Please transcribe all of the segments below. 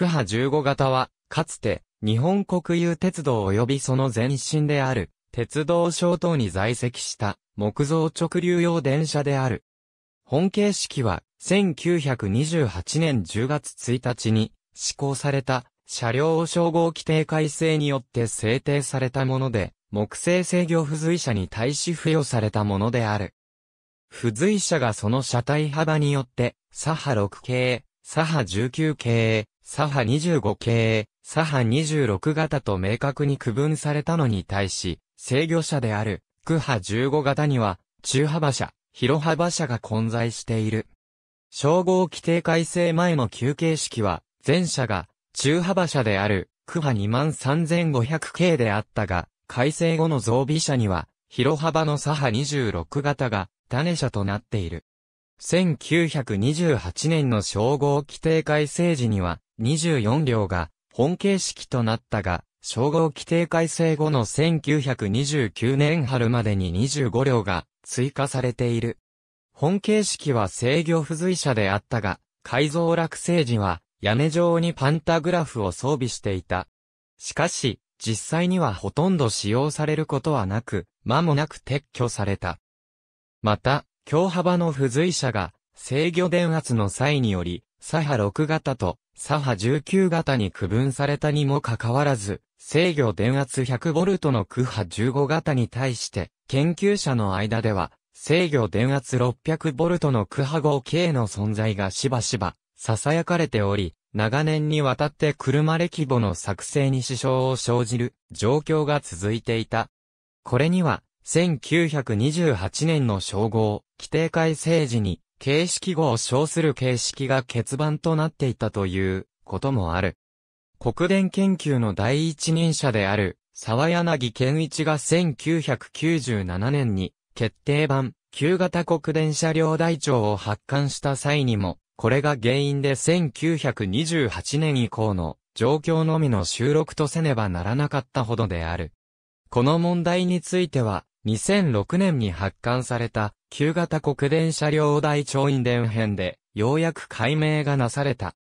クハ15型は、かつて、日本国有鉄道及びその前身である、鉄道省等に在籍した木造直流用電車である。本形式は1928年10月1日に施行された車両称号規定改正によって制定されたもので、木製制御付随車に対し付与されたものである。付随車がその車体幅によって、左派6系、左派19系、左派25系、左派26型と明確に区分されたのに対し、制御者である、区派15型には、中幅車、広幅車が混在している。称号規定改正前の休憩式は、前者が、中幅車である、区派23500系であったが、改正後の増備車には、広幅の左派26型が、種車となっている。1928年の称号規定改正時には、24両が本形式となったが、称号規定改正後の1929年春までに25両が追加されている。本形式は制御不随者であったが、改造落成時は屋根上にパンタグラフを装備していた。しかし、実際にはほとんど使用されることはなく、間もなく撤去された。また、強幅の付随者が制御電圧の際により、左波6型と左波19型に区分されたにもかかわらず、制御電圧 100V の区波15型に対して、研究者の間では、制御電圧 600V の区波合計の存在がしばしば、囁かれており、長年にわたって車レ規の作成に支障を生じる状況が続いていた。これには、1928年の称号、規定改正時に、形式語を称する形式が欠番となっていたということもある。国電研究の第一人者である、沢柳健一が1997年に、決定版、旧型国電車両台帳を発刊した際にも、これが原因で1928年以降の状況のみの収録とせねばならなかったほどである。この問題については、2006年に発刊された、旧型国電車両大調印伝編で、ようやく解明がなされた。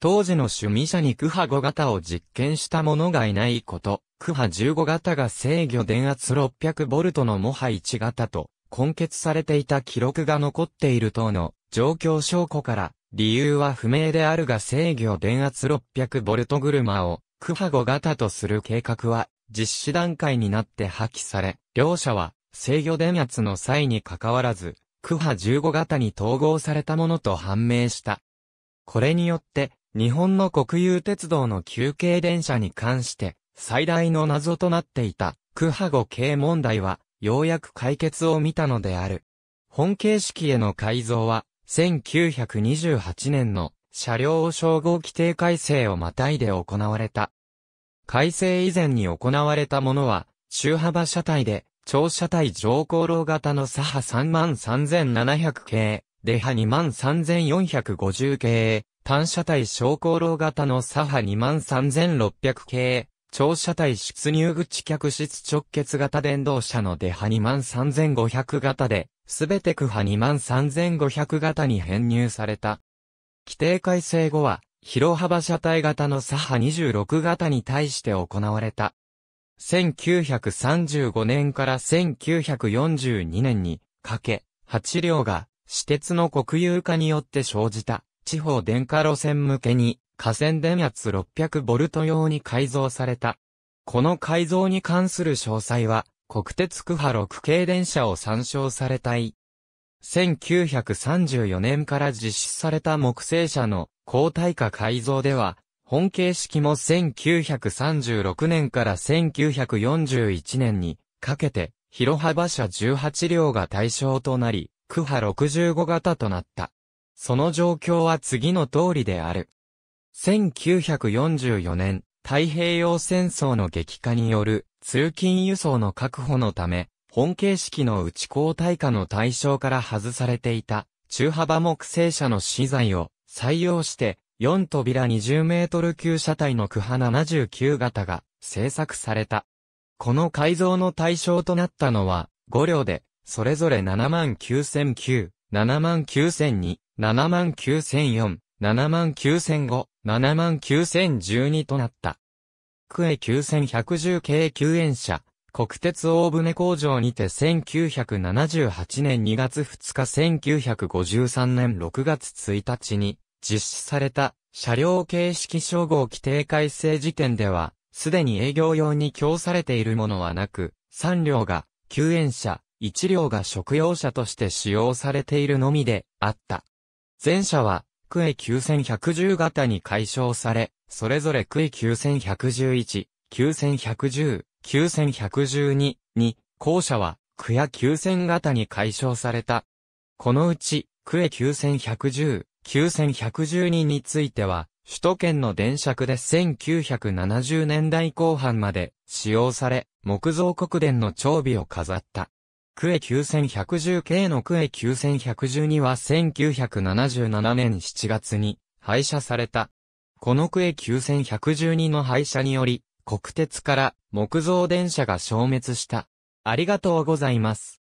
当時の趣味者にクハ5型を実験した者がいないこと、クハ15型が制御電圧6 0 0トのモハ1型と、根結されていた記録が残っている等の状況証拠から、理由は不明であるが制御電圧6 0 0ト車を、クハ5型とする計画は実施段階になって破棄され、両者は制御電圧の際に関わらず、区波15型に統合されたものと判明した。これによって、日本の国有鉄道の休憩電車に関して、最大の謎となっていた、区波5系問題は、ようやく解決を見たのである。本形式への改造は、1928年の車両を称号規定改正をまたいで行われた。改正以前に行われたものは、周幅車体で、長車体上高楼型の左派33700系、出派23450系、単車体小高楼型の左派23600系、長車体出入口客室直結型電動車の出派23500型で、すべて区派23500型に編入された。規定改正後は、広幅車体型の左派26型に対して行われた。1935年から1942年にかけ、8両が私鉄の国有化によって生じた地方電化路線向けに河川電圧6 0 0ト用に改造された。この改造に関する詳細は国鉄区波6系電車を参照されたい。1934年から実施された木製車の抗体化改造では、本形式も1936年から1941年にかけて、広幅車18両が対象となり、区派65型となった。その状況は次の通りである。1944年、太平洋戦争の激化による通勤輸送の確保のため、本形式の内交代化の対象から外されていた中幅木製車の資材を採用して、4扉20メートル級車体のクハ79型が製作された。この改造の対象となったのは、5両で、それぞれ79009、79002、79004、79005、79012となった。クエ9110系救援車、国鉄大船工場にて1978年2月2日1953年6月1日に、実施された車両形式称号規定改正時点では、すでに営業用に供されているものはなく、3両が救援車、1両が食用車として使用されているのみであった。前者は、クエ9110型に解消され、それぞれクエ9111、9110、9112に、後者は、クや9000型に解消された。このうち、クエ9110、9112については、首都圏の電車区で1970年代後半まで使用され、木造国電の長尾を飾った。クエ9110系のクエ9112は1977年7月に廃車された。このクエ9112の廃車により、国鉄から木造電車が消滅した。ありがとうございます。